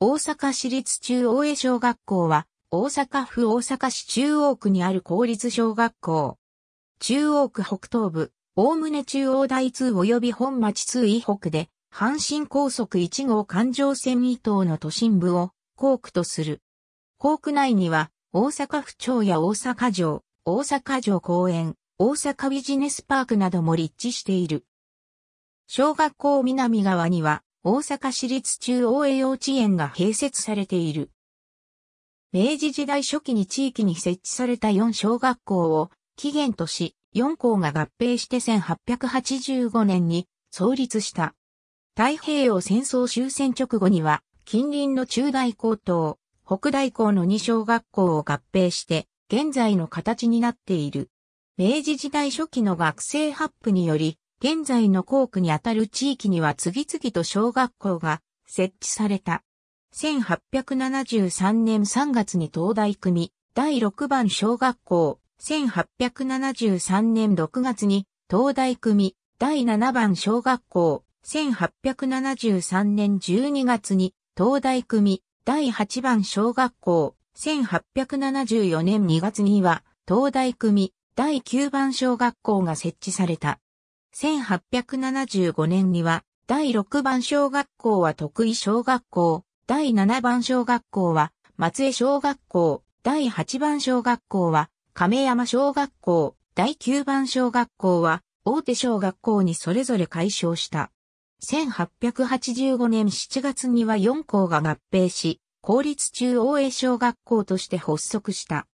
大阪市立中央江小学校は、大阪府大阪市中央区にある公立小学校。中央区北東部、むね中央台通及び本町通以北で、阪神高速1号環状線以東の都心部を、校区とする。校区内には、大阪府庁や大阪城、大阪城公園、大阪ビジネスパークなども立地している。小学校南側には、大阪市立中央栄幼稚園が併設されている。明治時代初期に地域に設置された4小学校を起源とし、4校が合併して1885年に創立した。太平洋戦争終戦直後には、近隣の中大高等、北大校の2小学校を合併して、現在の形になっている。明治時代初期の学生発布により、現在の校区にあたる地域には次々と小学校が設置された。1873年3月に東大組第6番小学校、1873年6月に東大組第7番小学校、1873年12月に東大組第8番小学校、1874年2月には東大組第9番小学校が設置された。1875年には、第6番小学校は徳井小学校、第7番小学校は松江小学校、第8番小学校は亀山小学校、第9番小学校は大手小学校にそれぞれ改称した。1885年7月には4校が合併し、公立中央江小学校として発足した。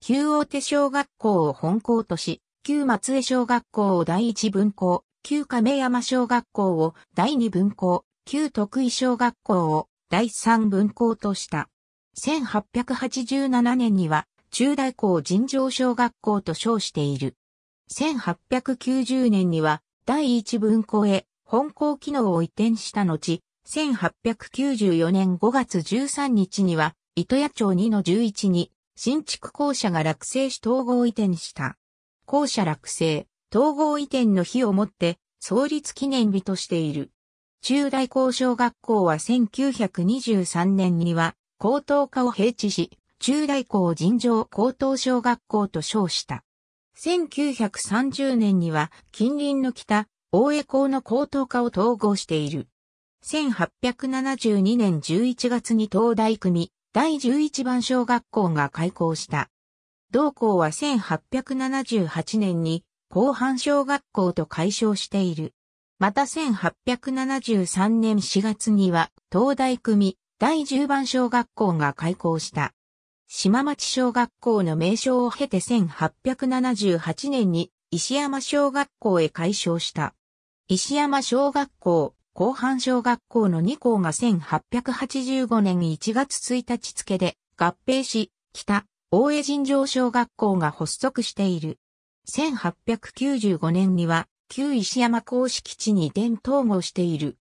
旧大手小学校を本校とし、旧松江小学校を第一分校、旧亀山小学校を第二分校、旧徳井小学校を第三分校とした。1887年には、中大校尋常小学校と称している。1890年には、第一分校へ本校機能を移転した後、1894年5月13日には、糸屋町2の11に、新築校舎が落成し統合移転した。校舎落成、統合移転の日をもって創立記念日としている。中大校小学校は1923年には高等科を併置し、中大校尋常高等小学校と称した。1930年には近隣の北、大江校の高等科を統合している。1872年11月に東大組第11番小学校が開校した。同校は1878年に後半小学校と解消している。また1873年4月には東大組第10番小学校が開校した。島町小学校の名称を経て1878年に石山小学校へ改称した。石山小学校、後半小学校の2校が1885年1月1日付で合併し、北、大江尋常小学校が発足している。1895年には、旧石山公式地に伝統合している。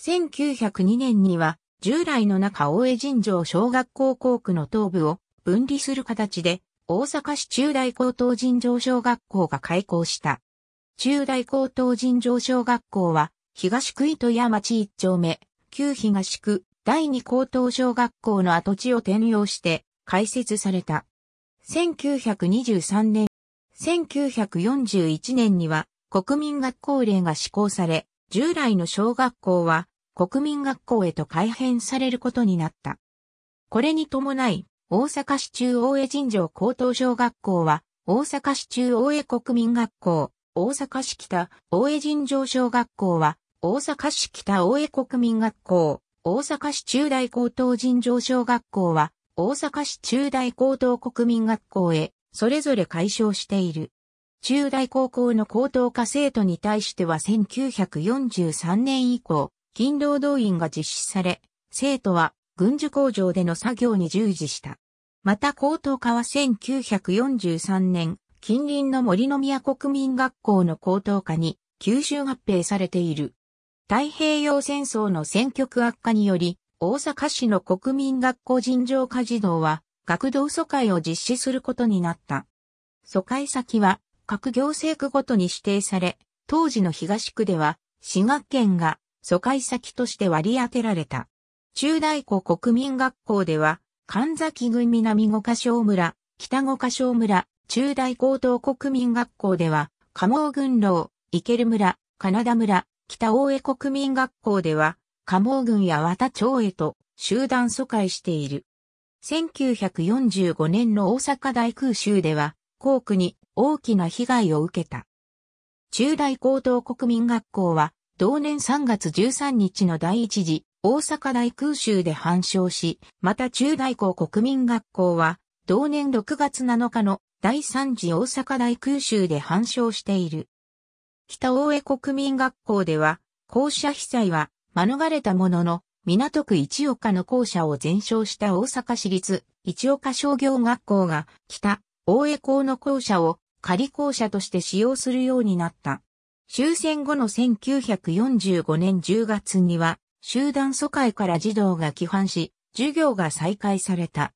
1902年には、従来の中大江尋常小学校校区の東部を分離する形で、大阪市中大高等尋常小学校が開校した。中大高等尋常小学校は、東区糸屋町一丁目、旧東区第二高等小学校の跡地を転用して、開設された。1923年、1941年には国民学校令が施行され、従来の小学校は国民学校へと改編されることになった。これに伴い、大阪市中央江尋常高等小学校は、大阪市中央江国民学校、大阪市北大江尋常小学校は、大阪市北大江国民学校、大阪市中大高等尋常小学校は、大阪市中大高等国民学校へ、それぞれ解消している。中大高校の高等科生徒に対しては1943年以降、勤労動員が実施され、生徒は軍需工場での作業に従事した。また高等科は1943年、近隣の森の宮国民学校の高等科に吸収合併されている。太平洋戦争の戦局悪化により、大阪市の国民学校尋常科児童は、学童疎開を実施することになった。疎開先は、各行政区ごとに指定され、当時の東区では、滋賀県が疎開先として割り当てられた。中大湖国民学校では、神崎郡南五箇所村、北五箇所村、中大高等国民学校では、加茂郡老、池る村、金田村、北大江国民学校では、加茂郡や和田町へと集団疎開している。1945年の大阪大空襲では、校区に大きな被害を受けた。中大高等国民学校は、同年3月13日の第一次大阪大空襲で反省し、また中大高国民学校は、同年6月7日の第三次大阪大空襲で反省している。北大江国民学校では、校舎被災は免れたものの、港区一岡の校舎を全焼した大阪市立一岡商業学校が北大江校の校舎を仮校舎として使用するようになった。終戦後の1945年10月には集団疎開から児童が規範し、授業が再開された。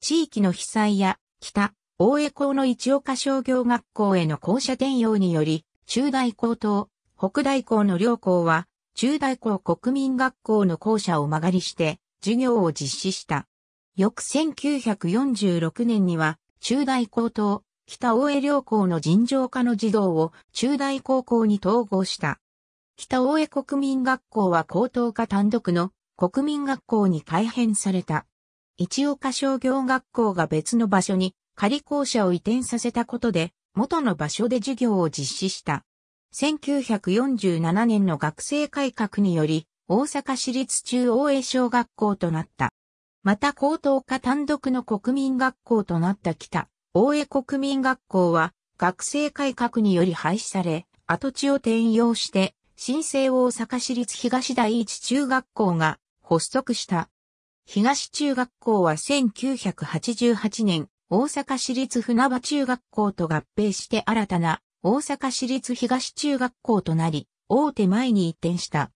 地域の被災や北大江校の一岡商業学校への校舎転用により、中大高等、北大校の両校は中大校国民学校の校舎を間借りして授業を実施した。翌1946年には中大高等、北大江両校の尋常科の児童を中大高校に統合した。北大江国民学校は高等科単独の国民学校に改編された。一岡商業学校が別の場所に仮校舎を移転させたことで元の場所で授業を実施した。1947年の学生改革により、大阪市立中央営小学校となった。また高等科単独の国民学校となった北、大江国民学校は、学生改革により廃止され、跡地を転用して、新生大阪市立東第一中学校が発足した。東中学校は1988年、大阪市立船場中学校と合併して新たな大阪市立東中学校となり、大手前に移転した。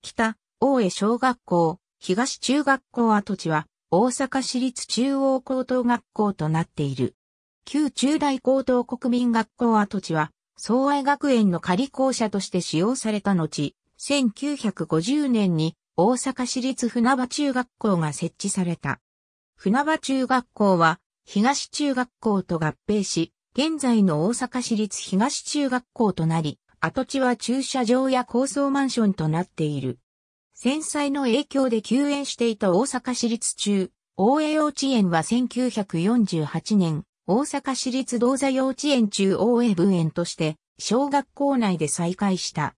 北、大江小学校、東中学校跡地は、大阪市立中央高等学校となっている。旧中大高等国民学校跡地は、総愛学園の仮校舎として使用された後、1950年に大阪市立船場中学校が設置された。船場中学校は東中学校と合併し、現在の大阪市立東中学校となり、跡地は駐車場や高層マンションとなっている。戦災の影響で休園していた大阪市立中、大江幼稚園は1948年、大阪市立道座幼稚園中大江分園として、小学校内で再開した。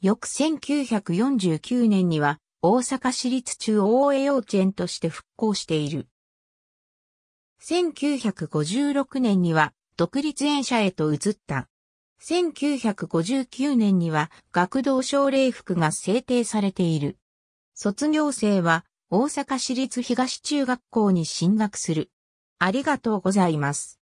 翌1949年には、大阪市立中大江幼稚園として復興している。1956年には、独立園舎へと移った。1959年には学童奨励服が制定されている。卒業生は大阪市立東中学校に進学する。ありがとうございます。